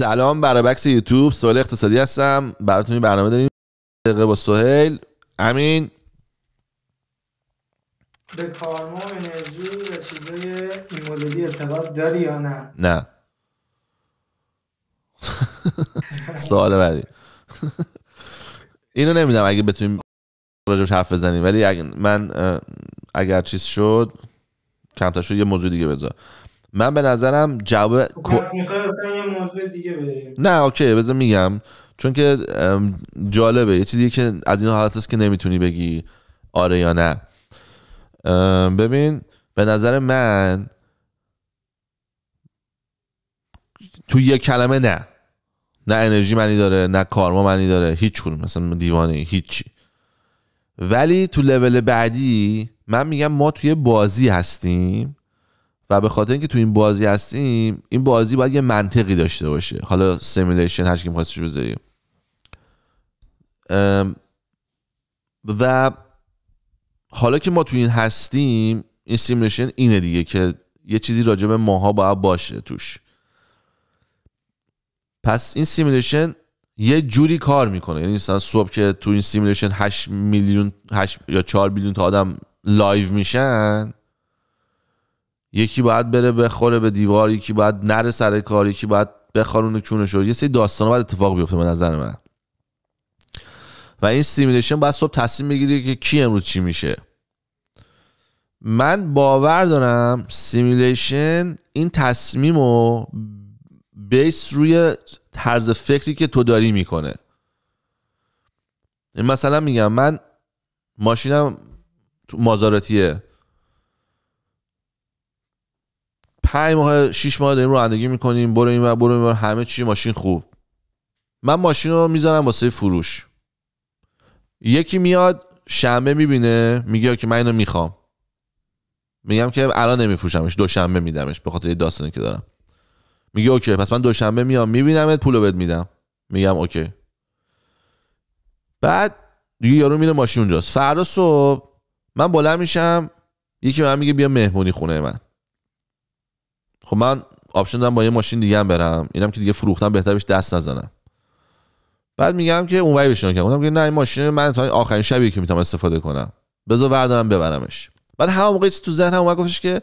سلام برابکس یوتیوب سوال اقتصادی هستم براتون این برنامه داریم دقیقه با سهیل امین به کارما انرژی و چیزای این مدلی اعتقاد داری یا نه نه سوال بعدی اینو نمیدونم اگه بتونیم راجبش حرف بزنیم ولی اگر من اگر چیز شد کمتر شد یه موضوع دیگه بذار من به نظرم جواب خب، نه اوکی بذار میگم چون که جالبه یه چیزی که از این حالت هست که نمیتونی بگی آره یا نه ببین به نظر من تو یه کلمه نه نه انرژی منی داره نه کارما منی داره هیچ کن مثلا دیوانه هیچی ولی تو لول بعدی من میگم ما توی بازی هستیم و به خاطر اینکه تو این بازی هستیم این بازی باید یه منطقی داشته باشه حالا سیمولیشن هر که بذاریم و حالا که ما تو این هستیم این سیمولیشن اینه دیگه که یه چیزی راجع به ماها باید باشه توش پس این سیمولیشن یه جوری کار میکنه یعنی مثلا صبح که تو این سیمولیشن 8 میلیون یا 4 میلیون تا آدم لایو میشن یکی باید بره بخوره به دیوار یکی باید نره سر کار یکی باید بخارونه کونه شو یه سری داستان باید اتفاق بیفته به نظر من و این سیمیلیشن باید صبح تصمیم بگیری که کی امروز چی میشه من باور دارم سیمیلیشن این تصمیم رو بیس روی طرز فکری که تو داری میکنه مثلا میگم من ماشینم مازارتیه پنج ماه شیش ماه داریم رانندگی میکنیم برو این و برو این و همه چی ماشین خوب من ماشین رو میذارم واسه فروش یکی میاد شنبه میبینه میگه که من اینو میخوام میگم که الان نمیفروشمش شنبه میدمش به خاطر یه داستانی که دارم میگه اوکی پس من دو شنبه میام میبینمت پولو بهت میدم میگم اوکی بعد دیگه یارو میره ماشین اونجاست فردا صبح من بالا میشم یکی من میگه بیا مهمونی خونه من خب من آپشن دارم با یه ماشین دیگه هم برم اینم که دیگه فروختم بهتر بهش دست نزنم بعد میگم که اونوری بشینم که اونم که نه این ماشین من تا آخرین شبیه که میتونم استفاده کنم بذار بردارم ببرمش بعد همون موقع تو ذهنم هم گفتش که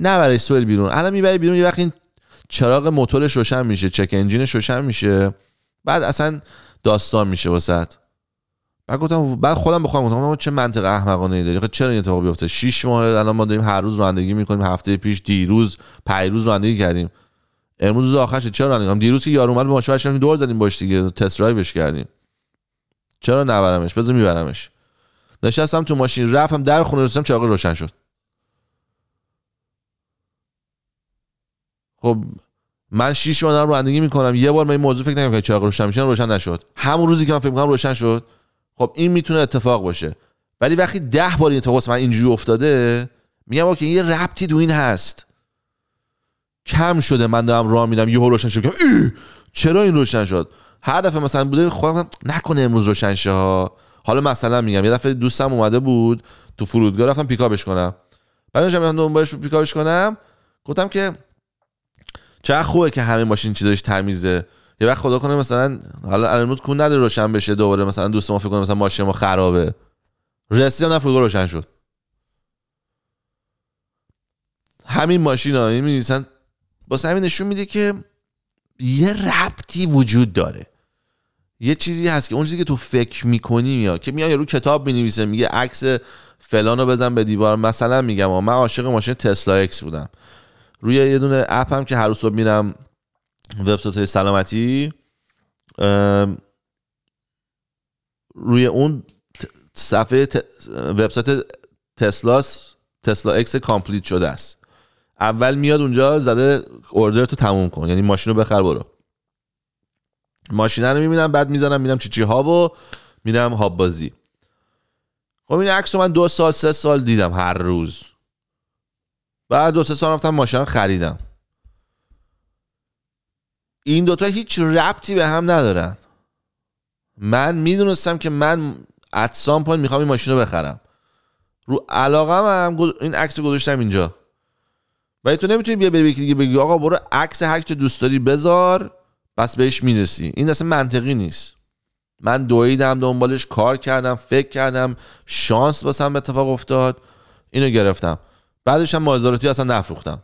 نه برای سوئل بیرون الان میبری بیرون یه وقتی این چراغ موتورش روشن میشه چک انجینش روشن میشه بعد اصلا داستان میشه واسه بعد گفتم بعد خودم بخوام گفتم چه منطقه احمقانه داری چرا این اتفاق بیفته شش ماه الان ما داریم هر روز رانندگی میکنیم هفته پیش دیروز روز رانندگی کردیم امروز روز آخرش چرا رانندگی دیروز که یارو اومد به ماشینش دور زدیم باش دیگه تست درایوش کردیم چرا نبرمش بذار میبرمش نشستم تو ماشین رفتم در خونه رسیدم چراغ روشن شد خب من 6 ماه رانندگی رانندگی کنم یه بار من این موضوع فکر کنم که چراغ روشن میشه روشن نشد همون روزی که من فکر میکنم روشن شد خب این میتونه اتفاق باشه ولی وقتی ده بار این اتفاق من اینجوری افتاده میگم که یه ربطی تو این هست کم شده من دارم راه میرم یهو روشن شد چرا این روشن شد هر دفعه مثلا بوده خودم خب نکنه امروز روشن ها حالا مثلا میگم یه دفعه دوستم اومده بود تو فرودگاه رفتم پیکاپش کنم بعدش هم دنبالش پیکاپش کنم گفتم که چه خوبه که همه ماشین چیزاش تمیزه یه وقت خدا کنه مثلا حالا الان کون نداره روشن بشه دوباره مثلا دوست ما فکر کنه مثلا ماشین ما خرابه رسی نه فرودگاه روشن شد همین ماشین ها نویسن یعنی واسه همین نشون میده که یه ربطی وجود داره یه چیزی هست که اون چیزی که تو فکر میکنی یا که میاد رو کتاب مینویسه میگه عکس فلانو بزن به دیوار مثلا میگم من عاشق ماشین تسلا اکس بودم روی یه دونه اپ هم که هر صبح میرم وبسایت های سلامتی روی اون صفحه وبسایت تسلاس تسلا اکس کامپلیت شده است اول میاد اونجا زده اوردر تو تموم کن یعنی ماشین رو بخر برو ماشین رو میبینم بعد میزنم میدم چی چی هاب و میرم هاب بازی خب این عکس من دو سال سه سال دیدم هر روز بعد دو سه سال رفتم ماشین خریدم این دوتا هیچ ربطی به هم ندارن من میدونستم که من اتسان سام میخوام این ماشین رو بخرم رو علاقه هم این عکس رو گذاشتم اینجا ولی تو نمیتونی بیا بری دیگه بگی آقا برو عکس هر دوست داری بذار بس بهش میرسی این اصلا منطقی نیست من دویدم دنبالش کار کردم فکر کردم شانس واسم اتفاق افتاد اینو گرفتم بعدش هم مازدراتی اصلا نفروختم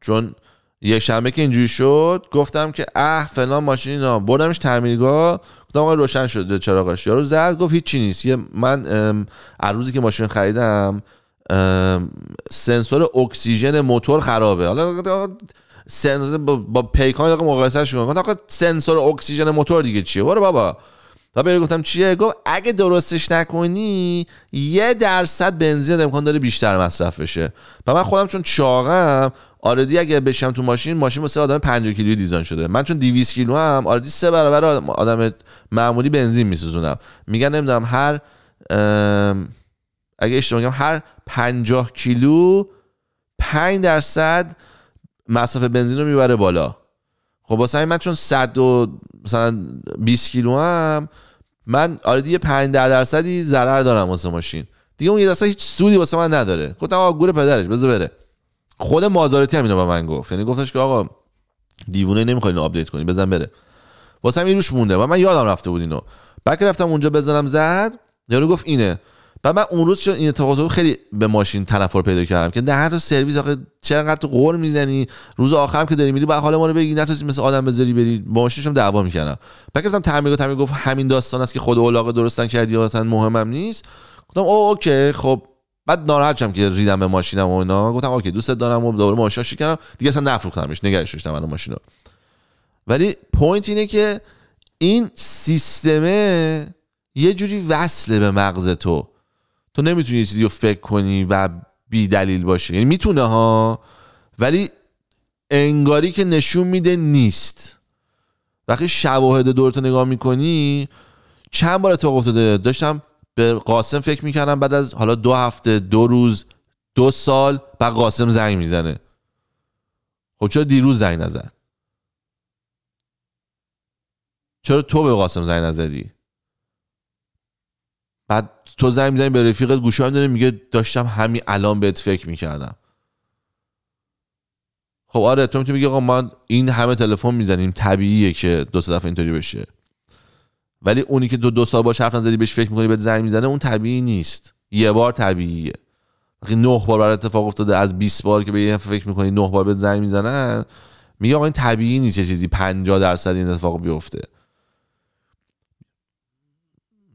چون یک شنبه که اینجوری شد گفتم که اه فلان ماشین اینا بردمش تعمیرگاه گفتم آقا روشن شده چراغش یارو زد گفت هیچی نیست یه من از روزی که ماشین خریدم سنسور اکسیژن موتور خرابه حالا سنسور با, پیکان مقایسه مقایسه گفت آقا سنسور اکسیژن موتور دیگه چیه برو بابا و گفتم چیه گفت اگه درستش نکنی یه درصد بنزین امکان داره بیشتر مصرف بشه و من خودم چون چاقم آردی اگه بشم تو ماشین ماشین واسه آدم 50 کیلو دیزاین شده من چون 200 کیلو هم آردی سه برابر آدم معمولی بنزین میسوزونم میگن نمیدونم هر اگه اشتباه میگم هر 50 کیلو 5 درصد مسافه بنزین رو میبره بالا خب واسه من چون 100 و مثلا 20 کیلو هم من آردی 5 درصدی ضرر دارم واسه ماشین دیگه اون یه درصد هیچ سودی واسه من نداره گفتم آقا گور پدرش بذار بره خود مازارتی هم اینو به من گفت یعنی گفتش که آقا دیوونه اینو آپدیت کنی بزن بره واسه این روش مونده و من یادم رفته بود اینو بعد رفتم اونجا بزنم زد یارو گفت اینه بعد من اون روز این اتفاقات رو خیلی به ماشین تنفر پیدا کردم که نه تو سرویس آخه چرا تو قور میزنی روز آخرم که داری میری بعد حال ما رو بگی نتونستی مثل آدم بذاری بری با ماشینشم دعوا میکردم بعد گفتم تعمیر تعمیر گفت همین داستان است که خود علاقه درستن کردی یا مهمم نیست گفتم او اوکی خب بعد ناراحت که ریدم به ماشینم و اینا گفتم اوکی دوستت دارم و دوباره ماشین کردم دیگه اصلا نفروختمش نگاش داشتم الان ماشینو ولی پوینت اینه که این سیستمه یه جوری وصله به مغز تو تو نمیتونی یه چیزی رو فکر کنی و بی دلیل باشه یعنی میتونه ها ولی انگاری که نشون میده نیست وقتی شواهد دورتو نگاه میکنی چند بار اتفاق افتاده داشتم به قاسم فکر میکردم بعد از حالا دو هفته دو روز دو سال بعد قاسم زنگ میزنه خب چرا دیروز زنگ نزد چرا تو به قاسم زنگ نزدی بعد تو زنگ میزنی به رفیقت گوشه هم داره میگه داشتم همین الان بهت فکر میکردم خب آره تو میتونی بگی آقا ما این همه تلفن میزنیم طبیعیه که دو سه دفعه اینطوری بشه ولی اونی که دو دو سال باش حرف نزدی بهش فکر میکنی بهت زنگ میزنه اون طبیعی نیست یه بار طبیعیه وقتی نه بار برای اتفاق افتاده از 20 بار که به یه فکر میکنی نه بار بهت زنگ میزنن میگه آقا این طبیعی نیست یه چیزی 50 درصد این اتفاق بیفته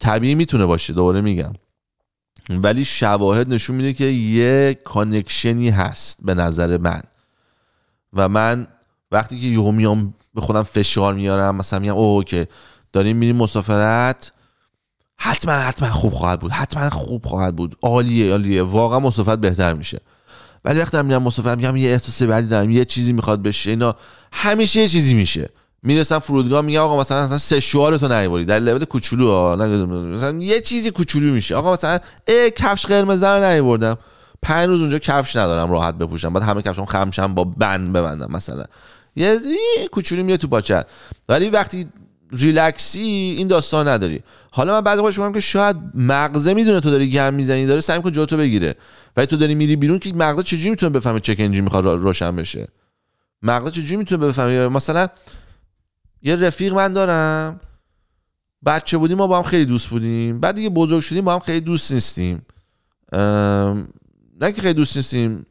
طبیعی میتونه باشه دوباره میگم ولی شواهد نشون میده که یه کانکشنی هست به نظر من و من وقتی که یهو میام به خودم فشار میارم مثلا میگم اوه که داریم میریم مسافرت حتما حتما خوب خواهد بود حتما خوب خواهد بود عالیه عالیه واقعا مسافرت بهتر میشه ولی وقتی میرم مسافرت میگم یه احساس بدی دارم یه چیزی میخواد بشه اینا همیشه یه چیزی میشه میرسم فرودگاه میگم آقا مثلا مثلا سه تو نیواری در لول کوچولو مثلا یه چیزی کوچولو میشه آقا مثلا ای کفش قرمز رو نیوردم پنج روز اونجا کفش ندارم راحت بپوشم بعد همه کفشام خمشم با بند ببندم مثلا یه کوچولو میاد تو پاچت ولی وقتی ریلکسی این داستان نداری حالا من بعد خودش میگم که شاید مغزه میدونه تو داری گرم میزنی داره سعی میکنه جاتو بگیره ولی تو داری میری بیرون که مغزه چجوری میتونه بفهمه چک انجین میخواد روشن بشه مغزه چجوری میتونه بفهمه مثلا یه رفیق من دارم بچه بودیم ما با هم خیلی دوست بودیم بعد دیگه بزرگ شدیم با هم خیلی دوست نیستیم نه که خیلی دوست نیستیم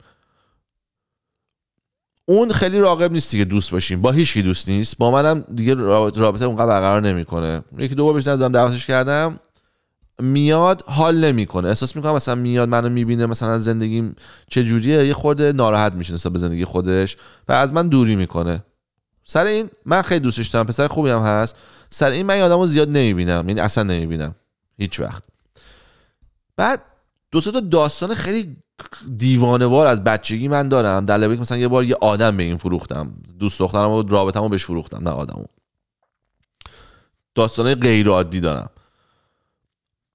اون خیلی راقب نیست دیگه دوست باشیم با هیچ کی دوست نیست با منم دیگه رابطه اونقدر برقرار نمیکنه یکی دو بار بیشتر نزدم دعوتش کردم میاد حال نمیکنه احساس میکنم مثلا میاد منو میبینه مثلا زندگیم چه جوریه یه خورده ناراحت میشه نسبت به زندگی خودش و از من دوری میکنه سر این من خیلی دوستش دارم پسر خوبی هم هست سر این من آدمو زیاد نمیبینم یعنی اصلا نمیبینم هیچ وقت بعد دو تا داستان خیلی دیوانوار از بچگی من دارم در که مثلا یه بار یه آدم به این فروختم دوست دخترم و رابطم رو بهش فروختم نه آدمو داستانه غیر عادی دارم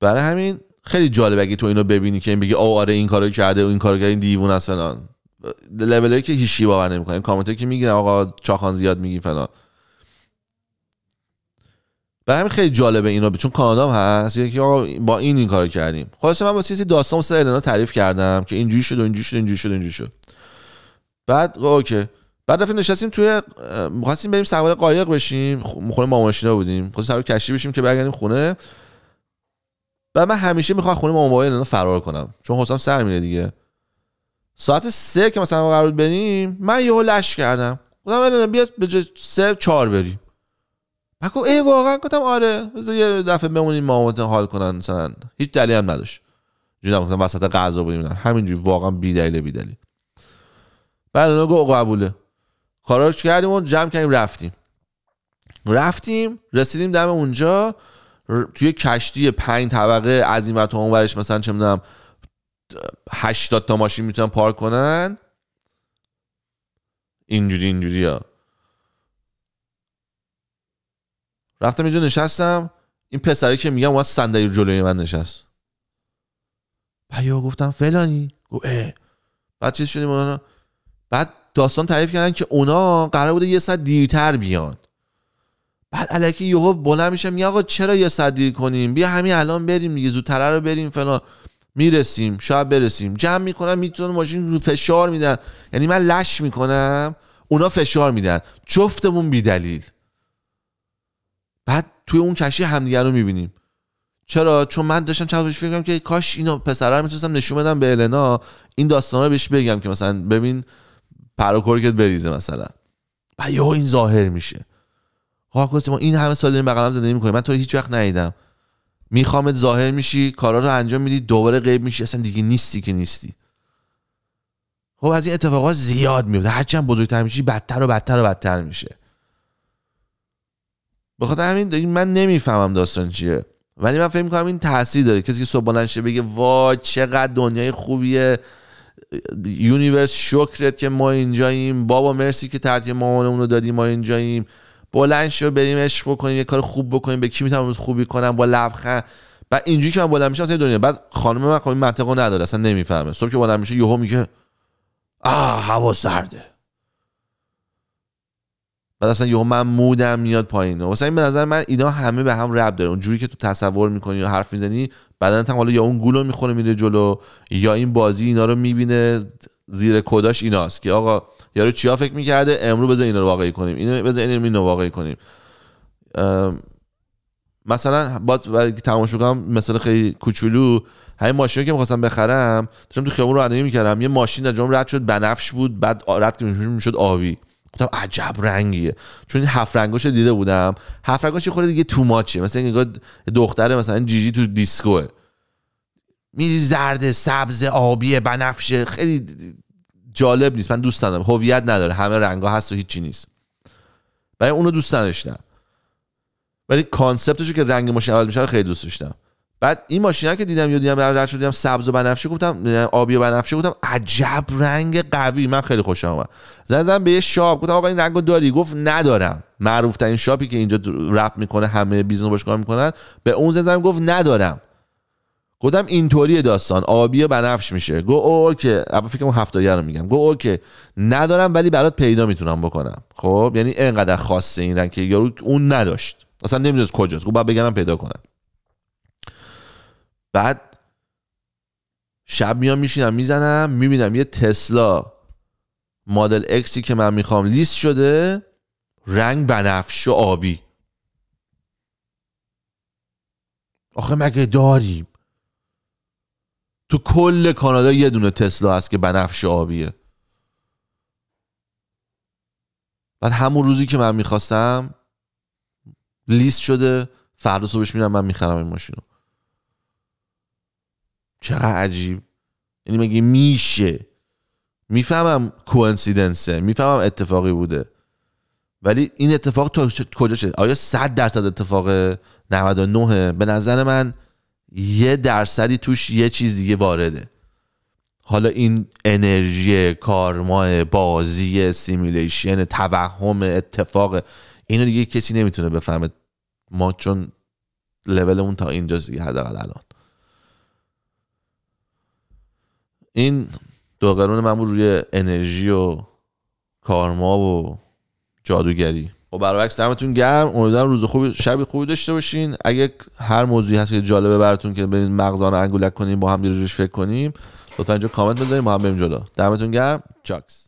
برای همین خیلی جالب اگه تو اینو ببینی که این بگی او آره این کارو کرده و این کارو کرده این دیوون است فلان لولایی که هیچی باور نمیکنه کنه کامنتایی که میگیرم آقا چاخان زیاد میگی فلان برای همین خیلی جالبه اینو چون کانادا هم هست یکی آقا با این این کارو کردیم خلاص من با چیزی داستان سر النا تعریف کردم که اینجوری شد و اینجوری شد اینجوری شد اینجوری شد بعد اوکی بعد رفتیم نشستیم توی می‌خواستیم بریم سوار قایق بشیم خونه مامانشینا بودیم خواستیم سوار کشتی بشیم که برگردیم خونه بعد من همیشه میخوام خونه مامان بابای النا فرار کنم چون حسام سر میره دیگه ساعت سه که مثلا قرار بریم من یهو لش کردم گفتم النا بیا به سه 4 بریم من گفت ای واقعا گفتم آره بذار یه دفعه بمونیم مامانت حال کنن مثلا هیچ دلی هم نداشت جدا گفتم وسط غذا بودیم همینجوری واقعا بی دلیل بی دلیل بعد اونا گفت قبوله کاراش کردیم و جمع کردیم رفتیم رفتیم رسیدیم دم اونجا توی کشتی پنج طبقه از این تا ورش مثلا چه میدونم 80 تا ماشین میتونن پارک کنن اینجوری اینجوری ها رفتم اینجا نشستم این پسری که میگم اومد صندلی جلوی من نشست بیا گفتم فلانی گفت بعد چیز شدیم اونا بعد داستان تعریف کردن که اونا قرار بوده یه ساعت دیرتر بیان بعد الکی یهو بلند میشه میگه آقا چرا یه ساعت دیر کنیم بیا همین الان بریم دیگه زودتر رو بریم فلان میرسیم شاید برسیم جمع میکنم میتونم ماشین رو فشار میدن یعنی من لش میکنم اونا فشار میدن جفتمون بیدلیل بعد توی اون کشی همدیگه رو میبینیم چرا چون من داشتم چند بهش فکر که کاش اینو پسرا رو میتونستم نشون بدم به النا این داستانا رو بهش بگم که مثلا ببین پراکورکت بریزه مثلا و یا این ظاهر میشه هاکوس ما این همه سال داریم بغلم زندگی میکنیم من تو هیچ وقت ندیدم میخوامت ظاهر میشی کارا رو انجام میدی دوباره غیب میشی اصلا دیگه نیستی که نیستی خب از این اتفاقات زیاد میفته هرچند بزرگتر میشی بدتر و بدتر و بدتر میشه بخاطر همین من نمیفهمم داستان چیه ولی من فکر میکنم این تاثیر داره کسی که صبح بلند شه بگه وا چقدر دنیای خوبیه یونیورس شکرت که ما اینجاییم بابا مرسی که ترتیب مامانمون رو دادی ما اینجاییم بلند شو بریم عشق بکنیم یه کار خوب بکنیم به کی میتونم خوبی کنم با لبخند و اینجوری که من بلند میشم اصلا دنیا بعد خانم من خب این منطقو نداره اصلا نمیفهمه صبح که بلند میشه یهو میگه آه هوا سرده بعد اصلا یهو من مودم میاد پایین واسه این به نظر من اینا همه به هم رب داره اونجوری که تو تصور میکنی یا حرف میزنی بدنت هم حالا یا اون گولو میخوره میره جلو یا این بازی اینا رو میبینه زیر کداش ایناست که آقا یارو چیا فکر میکرده امرو بذار اینا رو واقعی کنیم اینو بذار اینو واقعی کنیم مثلا باز برای تماشا کنم مثلا خیلی کوچولو همین ماشینی که میخواستم بخرم داشتم تو خیابون رانندگی میکردم یه ماشین در رد شد بنفش بود بعد رد که میشد آبی گفتم عجب رنگیه چون هفت رنگاشو دیده بودم هفت رنگاش خورده دیگه تو ماچه مثلا نگاه دختره مثلا جیجی تو دیسکو میری زرد سبز آبی بنفشه خیلی جالب نیست من دوست ندارم هویت نداره همه رنگا هست و هیچی نیست برای اونو دوست نداشتم ولی کانسپتشو که رنگ مشابه میشه خیلی دوست داشتم بعد این ماشینا که دیدم یه دیدم رد شد دیدم سبز و بنفشه گفتم آبی و بنفشه گفتم عجب رنگ قوی من خیلی خوشم اومد زدم به یه شاپ گفتم آقا این رنگو داری گفت ندارم معروف ترین شاپی که اینجا رپ میکنه همه بیزنس باش کار میکنن به اون زدم گفت ندارم گفتم اینطوری داستان آبی و بنفش میشه گو اوکی اما فکر هفت رو میگم گو اوکی ندارم ولی برات پیدا میتونم بکنم خب یعنی اینقدر خاصه این رنگ که یارو اون نداشت اصلا نمیدونست کجاست گفت بگم پیدا کنم بعد شب میام میشینم میزنم میبینم یه تسلا مدل اکسی که من میخوام لیست شده رنگ بنفش و آبی آخه مگه داریم تو کل کانادا یه دونه تسلا هست که بنفش آبیه بعد همون روزی که من میخواستم لیست شده فردا صبحش میرم من میخرم این ماشین رو چقدر عجیب یعنی مگه میشه میفهمم کوانسیدنسه میفهمم اتفاقی بوده ولی این اتفاق تو کجا شد آیا 100 درصد اتفاق 99 به نظر من یه درصدی توش یه چیز دیگه وارده حالا این انرژی کارما بازی سیمیلیشن توهم اتفاق اینو دیگه کسی نمیتونه بفهمه ما چون لولمون تا اینجا دیگه حداقل الان این دو قرون بود روی انرژی و کارما و جادوگری و خب، برعکس دمتون گرم امیدوارم روز خوبی شب خوبی داشته باشین اگه هر موضوعی هست که جالبه براتون که برین مغزان انگولک کنیم با هم روش فکر کنیم لطفا اینجا کامنت بذاریم ما هم بریم جلو دمتون گرم چاکس